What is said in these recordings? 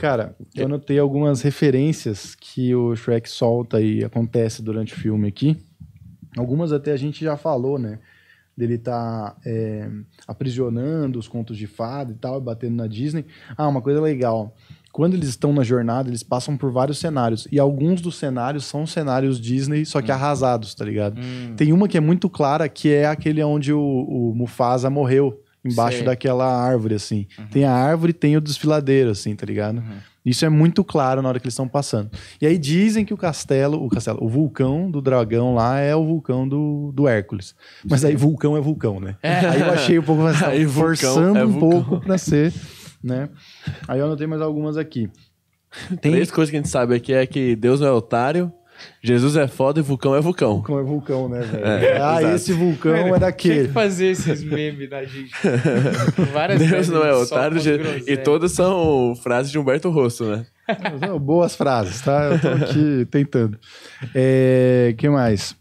Cara, eu é. anotei algumas referências que o Shrek solta e acontece durante o filme aqui. Algumas até a gente já falou, né? Dele tá é, aprisionando os contos de fada e tal, batendo na Disney. Ah, uma coisa legal. Quando eles estão na jornada, eles passam por vários cenários. E alguns dos cenários são cenários Disney, só que hum. arrasados, tá ligado? Hum. Tem uma que é muito clara, que é aquele onde o, o Mufasa morreu embaixo Sei. daquela árvore, assim. Uhum. Tem a árvore tem o desfiladeiro, assim, tá ligado? Uhum. Isso é muito claro na hora que eles estão passando. E aí dizem que o castelo, o castelo, o vulcão do dragão lá é o vulcão do, do Hércules. Mas aí vulcão é vulcão, né? É. Aí eu achei um pouco mais aí, forçando é um pouco pra ser, né? Aí eu anotei mais algumas aqui. Tem... Três coisas que a gente sabe aqui é que Deus não é otário, Jesus é foda e vulcão é vulcão. Vulcão é vulcão, né, velho? É, ah, exato. esse vulcão Mano, é daquele. Tem que fazer esses memes da gente. Várias Deus não é otário. E todas são frases de Humberto Rosso, né? Boas frases, tá? Eu tô aqui tentando. É, que mais?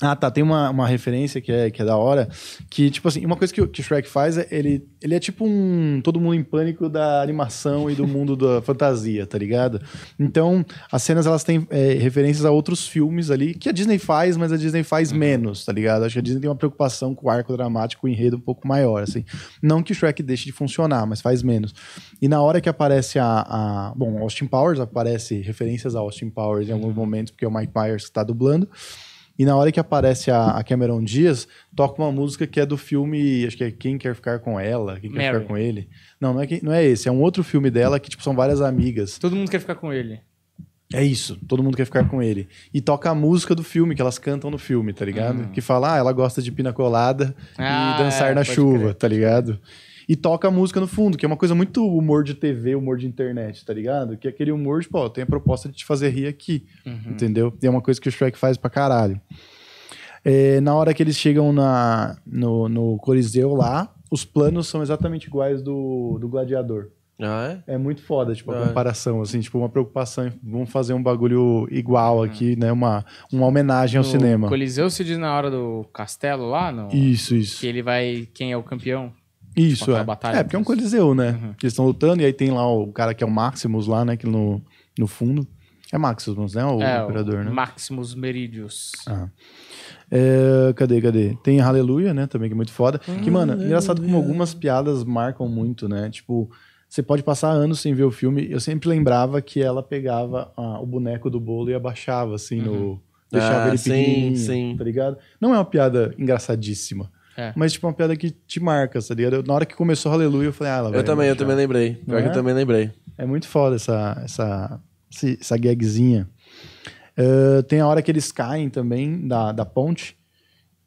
Ah, tá. Tem uma, uma referência que é, que é da hora. Que, tipo assim, uma coisa que, que o Shrek faz é ele, ele é tipo um todo mundo em pânico da animação e do mundo da fantasia, tá ligado? Então, as cenas elas têm é, referências a outros filmes ali que a Disney faz, mas a Disney faz uhum. menos, tá ligado? Acho que a Disney tem uma preocupação com o arco dramático, o enredo um pouco maior, assim. Não que o Shrek deixe de funcionar, mas faz menos. E na hora que aparece a. a bom, Austin Powers aparece referências a Austin Powers em alguns momentos, porque é o Mike Myers que tá dublando. E na hora que aparece a, a Cameron Dias, toca uma música que é do filme, acho que é Quem Quer Ficar Com Ela, Quem Quer Ficar Com Ele. Não, não é, que, não é esse, é um outro filme dela que, tipo, são várias amigas. Todo mundo quer ficar com ele. É isso, todo mundo quer ficar com ele. E toca a música do filme, que elas cantam no filme, tá ligado? Hum. Que fala, ah, ela gosta de pina colada ah, e dançar é, na chuva, crer. tá ligado? e toca a música no fundo, que é uma coisa muito humor de TV, humor de internet, tá ligado? Que é aquele humor de, pô, tem a proposta de te fazer rir aqui, uhum. entendeu? E é uma coisa que o Shrek faz pra caralho. É, na hora que eles chegam na, no, no Coliseu lá, os planos são exatamente iguais do, do Gladiador. Ah, é? é? muito foda, tipo, a ah, comparação, assim, tipo, uma preocupação. Vamos fazer um bagulho igual uhum. aqui, né? Uma, uma homenagem ao cinema. Coliseu se diz na hora do castelo lá, não Isso, isso. Que ele vai. Quem é o campeão? Isso, tipo, é. Batalha, é, porque é um coliseu, né? Uhum. Eles estão lutando e aí tem lá o cara que é o Maximus lá, né? Que no, no fundo. É Maximus, né? O é, imperador, o né? Maximus Meridius. Ah. É, cadê, cadê? Tem Aleluia, né? Também que é muito foda. Hum, que, mano, é engraçado como algumas piadas marcam muito, né? Tipo, você pode passar anos sem ver o filme. Eu sempre lembrava que ela pegava ah, o boneco do bolo e abaixava, assim, uhum. no. Deixava ah, ele sim, sim. tá ligado? Não é uma piada engraçadíssima. É. Mas, tipo, é uma piada que te marca, tá ligado? Na hora que começou Aleluia, eu falei, ah, ela vai. Eu também, eu também lembrei. Pior é? que eu né? também lembrei. É muito foda essa, essa, essa gagzinha. Uh, tem a hora que eles caem também da, da ponte.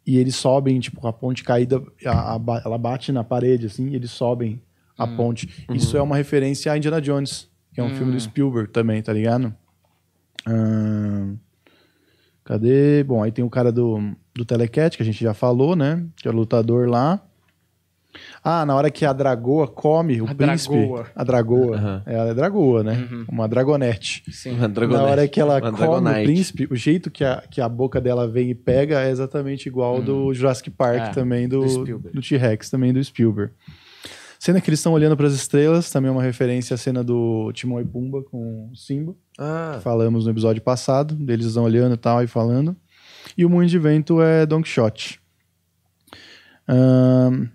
E eles sobem, tipo, com a ponte caída, a, a, ela bate na parede, assim, e eles sobem a hum. ponte. Uhum. Isso é uma referência a Indiana Jones, que é um hum. filme do hum. Spielberg também, tá ligado? Uh, cadê? Bom, aí tem o cara do do Telecat, que a gente já falou, né? Que é o lutador lá. Ah, na hora que a dragoa come o a príncipe. Dragoa. A dragoa. Uhum. Ela é dragoa, né? Uhum. Uma dragonete. Sim. Uma dragonete. Na hora que ela Uma come dragonite. o príncipe, o jeito que a, que a boca dela vem e pega é exatamente igual do uhum. Jurassic Park é, também, do, do, do T-Rex também, do Spielberg. Cena que eles estão olhando para as estrelas, também é uma referência à cena do Timão e Pumba com o Simba. Ah. falamos no episódio passado, deles estão olhando e tal e falando. E o Moinho de Vento é Don Shot. Um,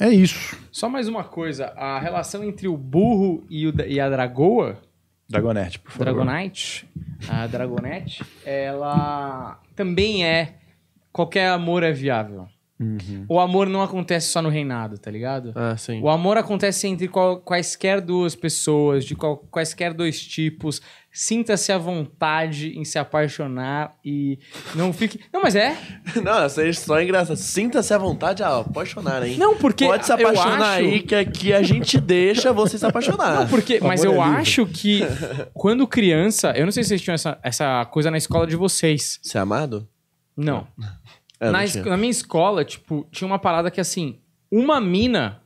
é isso. Só mais uma coisa. A relação entre o burro e, o, e a dragoa... Dragonite, por favor. Dragonite. A Dragonite, ela também é... Qualquer amor é viável. Uhum. O amor não acontece só no reinado, tá ligado? Ah, sim. O amor acontece entre qual, quaisquer duas pessoas, de qual, quaisquer dois tipos, Sinta-se à vontade em se apaixonar e não fique. Não, mas é. Não, essa é só engraçada. Sinta-se à vontade a apaixonar, hein? Não, porque. Pode se apaixonar acho... aí, que aqui a gente deixa você se apaixonar. Não, porque. Mas é eu é acho que quando criança. Eu não sei se vocês tinham essa, essa coisa na escola de vocês. Ser é amado? Não. É, na, não na minha escola, tipo, tinha uma parada que assim. Uma mina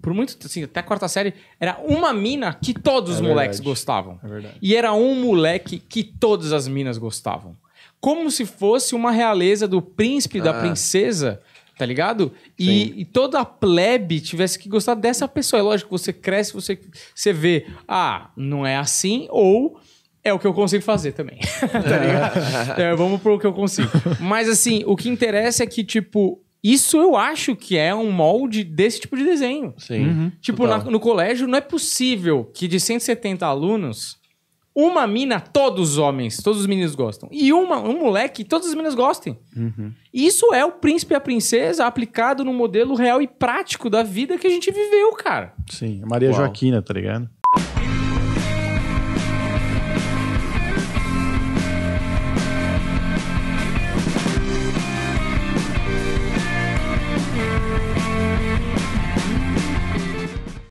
por muito, assim, até a quarta série, era uma mina que todos é os moleques verdade. gostavam. É verdade. E era um moleque que todas as minas gostavam. Como se fosse uma realeza do príncipe, ah. da princesa, tá ligado? E, e, toda a plebe tivesse que gostar dessa pessoa. É lógico, você cresce, você, você vê, ah, não é assim, ou é o que eu consigo fazer também, tá ligado? é, vamos pro que eu consigo. Mas assim, o que interessa é que, tipo, isso eu acho que é um molde desse tipo de desenho. Sim. Uhum, tipo, na, no colégio não é possível que de 170 alunos, uma mina, todos os homens, todos os meninos gostam. E uma, um moleque, todas as meninas gostem. Uhum. Isso é o príncipe e a princesa aplicado no modelo real e prático da vida que a gente viveu, cara. Sim, Maria Uau. Joaquina, tá ligado?